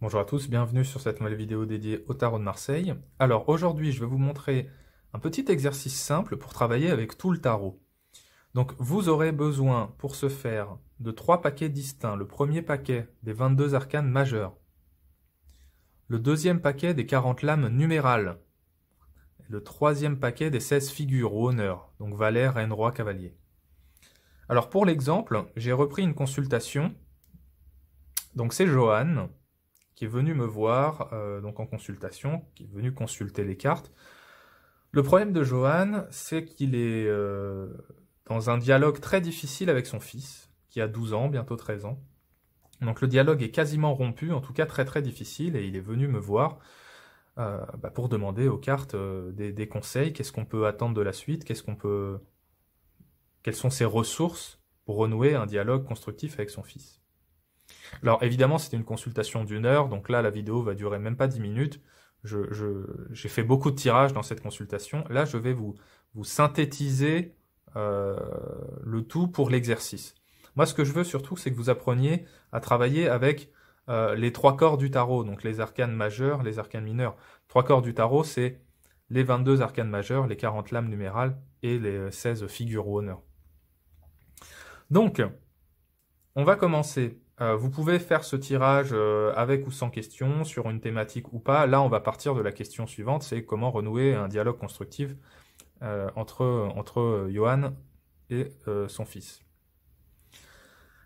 Bonjour à tous, bienvenue sur cette nouvelle vidéo dédiée au tarot de Marseille. Alors aujourd'hui je vais vous montrer un petit exercice simple pour travailler avec tout le tarot. Donc vous aurez besoin pour ce faire de trois paquets distincts. Le premier paquet des 22 arcanes majeures. Le deuxième paquet des 40 lames numérales. le troisième paquet des 16 figures ou honneurs, donc Valère, Reine, Roi, Cavalier. Alors pour l'exemple, j'ai repris une consultation. Donc c'est Johan qui est venu me voir euh, donc en consultation, qui est venu consulter les cartes. Le problème de Johan, c'est qu'il est, euh, dans un dialogue très difficile avec son fils, qui a 12 ans, bientôt 13 ans. Donc le dialogue est quasiment rompu, en tout cas très très difficile, et il est venu me voir euh, bah, pour demander aux cartes des, des conseils, qu'est-ce qu'on peut attendre de la suite, qu'est-ce qu'on peut, quelles sont ses ressources pour renouer un dialogue constructif avec son fils. Alors évidemment, c'est une consultation d'une heure, donc là, la vidéo va durer même pas 10 minutes. J'ai fait beaucoup de tirages dans cette consultation. Là, je vais vous, synthétiser euh, le tout pour l'exercice. Moi, ce que je veux surtout, c'est que vous appreniez à travailler avec euh, les trois corps du tarot, donc les arcanes majeurs, les arcanes mineurs. Trois corps du tarot, c'est les 22 arcanes majeurs, les 40 lames numérales et les 16 figures ou honneurs. Donc, on va commencer euh, vous pouvez faire ce tirage euh, avec ou sans question, sur une thématique ou pas. Là, on va partir de la question suivante, c'est comment renouer un dialogue constructif euh, entre, entre Johan et son fils.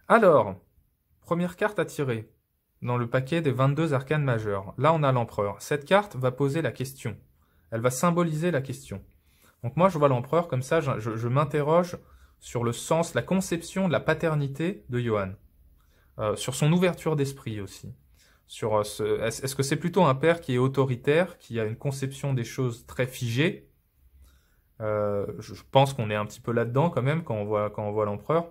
Alors, première carte à tirer dans le paquet des 22 arcanes majeures. Là, on a l'empereur. Cette carte va poser la question. Elle va symboliser la question. Donc moi, je vois l'empereur comme ça, je m'interroge sur le sens, la conception de la paternité de Johan. Euh, sur son ouverture d'esprit aussi. Sur euh, ce, est-ce que c'est plutôt un père qui est autoritaire, qui a une conception des choses très figée euh, je, pense qu'on est un petit peu là-dedans quand même quand on voit quand on voit l'empereur.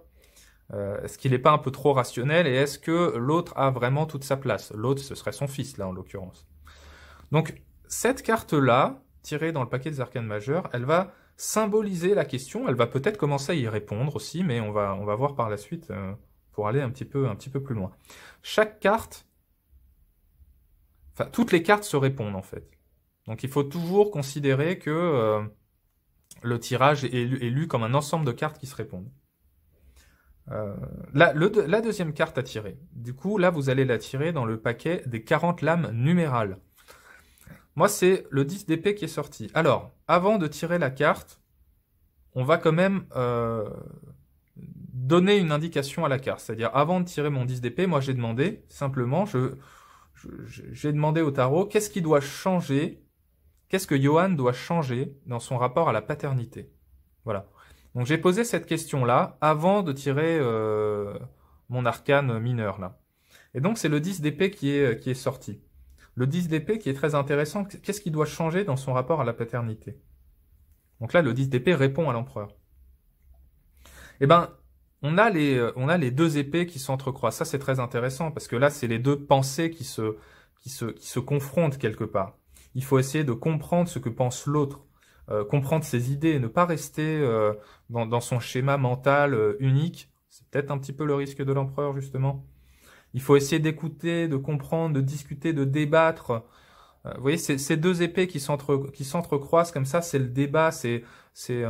Est-ce qu'il n'est pas un peu trop rationnel et est-ce que l'autre a vraiment toute sa place L'autre, ce serait son fils là en l'occurrence. Donc cette carte là, tirée dans le paquet des arcanes majeurs, elle va symboliser la question. Elle va peut-être commencer à y répondre aussi, mais on va on va voir par la suite aller un petit peu, un petit peu plus loin. Chaque carte, enfin toutes les cartes se répondent en fait. Donc il faut toujours considérer que euh, le tirage est, lu comme un ensemble de cartes qui se répondent. Euh, la, deuxième carte à tirer. Du coup, là, vous allez la tirer dans le paquet des 40 lames numérales. Moi, c'est le 10 d'épée qui est sorti. Alors, avant de tirer la carte, on va quand même euh, donner une indication à la carte. C'est-à-dire, avant de tirer mon 10 d'épée, moi j'ai demandé, simplement, je, j'ai demandé au tarot qu'est-ce qui doit changer, qu'est-ce que Johan doit changer dans son rapport à la paternité. Voilà. Donc j'ai posé cette question-là avant de tirer euh, mon arcane mineur là. Et donc c'est le 10 d'épée qui est, qui est sorti. Le 10 d'épée qui est très intéressant, qu'est-ce qui doit changer dans son rapport à la paternité Donc là, le 10 d'épée répond à l'empereur. Eh ben, on a les, euh, on a les deux épées qui s'entrecroisent. Ça, c'est très intéressant parce que là, c'est les deux pensées qui se, qui se, qui se confrontent quelque part. Il faut essayer de comprendre ce que pense l'autre, euh, comprendre ses idées, ne pas rester euh, dans, dans, son schéma mental unique. C'est peut-être un petit peu le risque de l'empereur, justement. Il faut essayer d'écouter, de comprendre, de discuter, de débattre. vous voyez, ces deux épées qui s'entrecroisent comme ça, c'est le débat, c'est, c'est,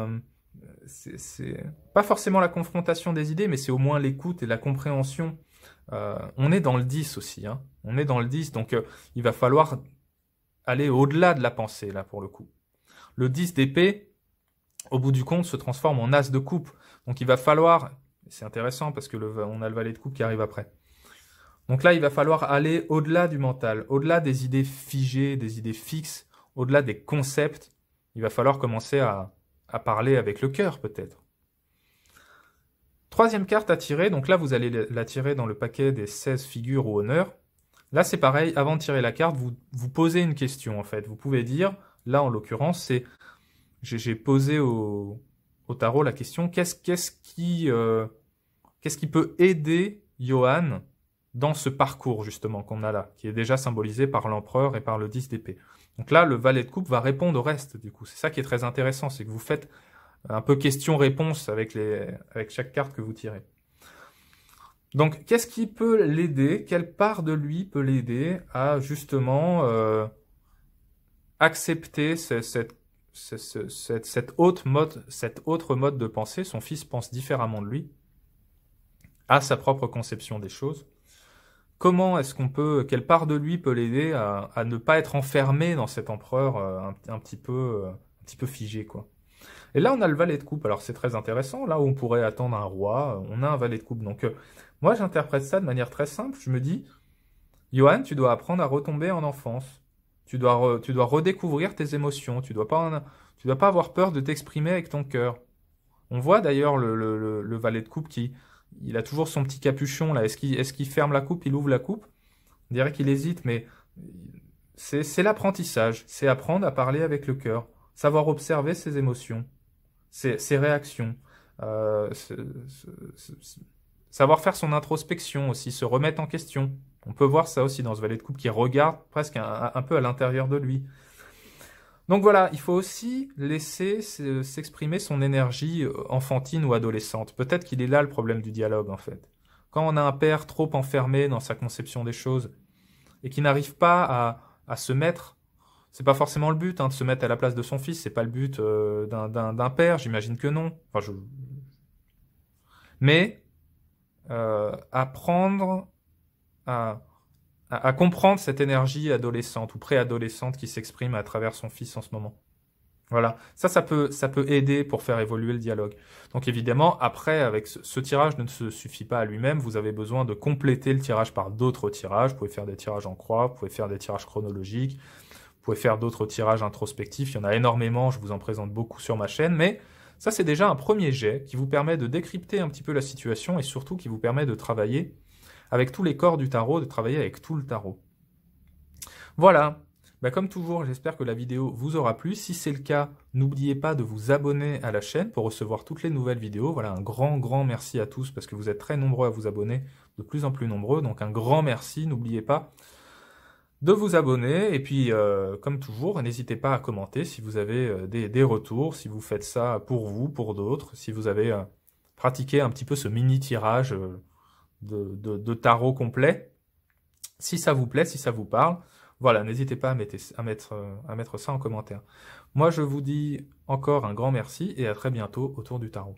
c'est pas forcément la confrontation des idées, mais c'est au moins l'écoute et la compréhension. Euh, on est dans le 10 aussi, hein. on est dans le 10, donc euh, il va falloir aller au-delà de la pensée, là, pour le coup. Le 10 d'épée, au bout du compte, se transforme en as de coupe. Donc il va falloir, c'est intéressant parce que le, on a le valet de coupe qui arrive après. Donc là, il va falloir aller au-delà du mental, au-delà des idées figées, des idées fixes, au-delà des concepts. Il va falloir commencer à, à parler avec le cœur peut-être. Troisième carte à tirer, donc là vous allez la tirer dans le paquet des 16 figures ou honneurs. Là c'est pareil, avant de tirer la carte, vous, vous posez une question en fait. Vous pouvez dire, là en l'occurrence, c'est j'ai posé au, au, tarot la question qu'est-ce qui, euh, qui peut aider Johan dans ce parcours justement qu'on a là, qui est déjà symbolisé par l'empereur et par le 10 d'épée. Donc là, le valet de coupe va répondre au reste, du coup. C'est ça qui est très intéressant, c'est que vous faites un peu question-réponse avec, les, avec chaque carte que vous tirez. Donc, qu'est-ce qui peut l'aider Quelle part de lui peut l'aider à justement euh, accepter cette, cette, cette, cette, autre mode, cette autre mode de pensée Son fils pense différemment de lui, à sa propre conception des choses comment est-ce qu'on peut, quelle part de lui peut l'aider à, ne pas être enfermé dans cet empereur euh, un, petit peu, euh, un petit peu figé, quoi. Et là, on a le valet de coupe. Alors, c'est très intéressant. Là où on pourrait attendre un roi, euh, on a un valet de coupe. Donc, moi, j'interprète ça de manière très simple. Je me dis, Johan, tu dois apprendre à retomber en enfance. Tu dois, tu dois redécouvrir tes émotions. Tu dois pas, tu dois pas avoir peur de t'exprimer avec ton cœur. On voit d'ailleurs le, valet de coupe qui, il a toujours son petit capuchon là. Est-ce qu'il ferme la coupe Il ouvre la coupe On dirait qu'il hésite, mais c'est l'apprentissage. C'est apprendre à parler avec le cœur, savoir observer ses émotions, ses, ses réactions, euh, savoir faire son introspection aussi, se remettre en question. On peut voir ça aussi dans ce valet de coupe qui regarde presque un peu à l'intérieur de lui. Donc voilà, il faut aussi laisser s'exprimer son énergie euh, enfantine ou adolescente. Peut-être qu'il est là le problème du dialogue, en fait. Quand on a un père trop enfermé dans sa conception des choses et qui n'arrive pas à, se mettre, c'est pas forcément le but hein, de se mettre à la place de son fils, c'est pas le but euh, d'un père, j'imagine que non. Enfin, je... Mais euh, apprendre à à, comprendre cette énergie adolescente ou préadolescente qui s'exprime à travers son fils en ce moment. Voilà, ça, ça peut, ça peut aider pour faire évoluer le dialogue. Donc évidemment, après, avec ce tirage ne se suffit pas à lui-même, vous avez besoin de compléter le tirage par d'autres tirages. Vous pouvez faire des tirages en croix, vous pouvez faire des tirages chronologiques, vous pouvez faire d'autres tirages introspectifs. Il y en a énormément, je vous en présente beaucoup sur ma chaîne, mais ça, c'est déjà un premier jet qui vous permet de décrypter un petit peu la situation et surtout qui vous permet de travailler avec tous les corps du tarot, de travailler avec tout le tarot. Voilà, bah, comme toujours, j'espère que la vidéo vous aura plu. Si c'est le cas, n'oubliez pas de vous abonner à la chaîne pour recevoir toutes les nouvelles vidéos. Voilà, un grand, grand merci à tous parce que vous êtes très nombreux à vous abonner, de plus en plus nombreux. Donc un grand merci, n'oubliez pas de vous abonner. Et puis, euh, comme toujours, n'hésitez pas à commenter si vous avez euh, des, retours, si vous faites ça pour vous, pour d'autres, si vous avez euh, pratiqué un petit peu ce mini-tirage de, tarot complet. Si ça vous plaît, si ça vous parle, voilà, n'hésitez pas à mettre, à, mettre, à mettre ça en commentaire. Moi, je vous dis encore un grand merci et à très bientôt autour du tarot.